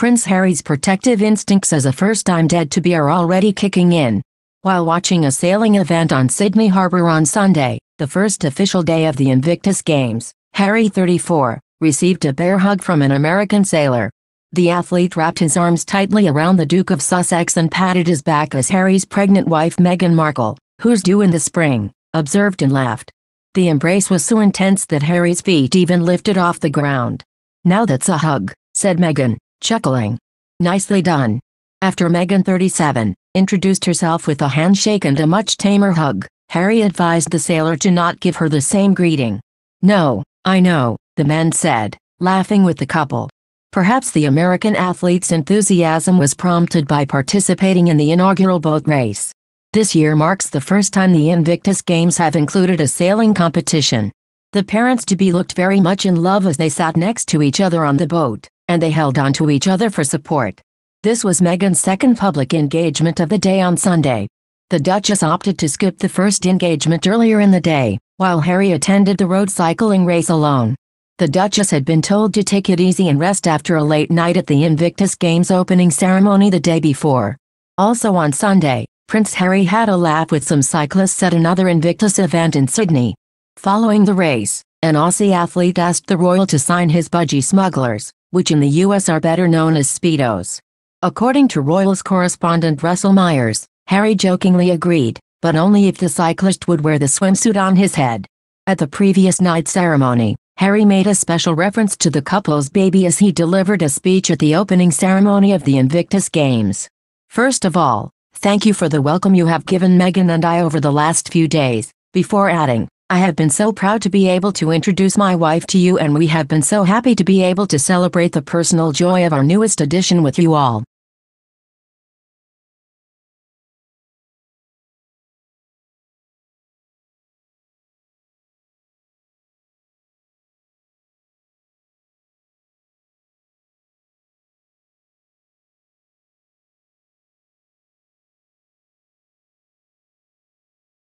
Prince Harry's protective instincts as a first-time dad to be are already kicking in. While watching a sailing event on Sydney Harbour on Sunday, the first official day of the Invictus Games, Harry 34, received a bear hug from an American sailor. The athlete wrapped his arms tightly around the Duke of Sussex and patted his back as Harry's pregnant wife Meghan Markle, who's due in the spring, observed and laughed. The embrace was so intense that Harry's feet even lifted off the ground. Now that's a hug, said Meghan, chuckling. Nicely done. After Meghan 37 introduced herself with a handshake and a much tamer hug, Harry advised the sailor to not give her the same greeting. No, I know, the man said, laughing with the couple. Perhaps the American athlete's enthusiasm was prompted by participating in the inaugural boat race. This year marks the first time the Invictus Games have included a sailing competition. The parents-to-be looked very much in love as they sat next to each other on the boat and they held on to each other for support. This was Meghan's second public engagement of the day on Sunday. The Duchess opted to skip the first engagement earlier in the day, while Harry attended the road cycling race alone. The Duchess had been told to take it easy and rest after a late night at the Invictus Games opening ceremony the day before. Also on Sunday, Prince Harry had a laugh with some cyclists at another Invictus event in Sydney. Following the race, an Aussie athlete asked the royal to sign his budgie smugglers, which in the U.S. are better known as Speedos. According to Royals correspondent Russell Myers, Harry jokingly agreed, but only if the cyclist would wear the swimsuit on his head. At the previous night's ceremony, Harry made a special reference to the couple's baby as he delivered a speech at the opening ceremony of the Invictus Games. First of all, thank you for the welcome you have given Meghan and I over the last few days, before adding, I have been so proud to be able to introduce my wife to you and we have been so happy to be able to celebrate the personal joy of our newest addition with you all.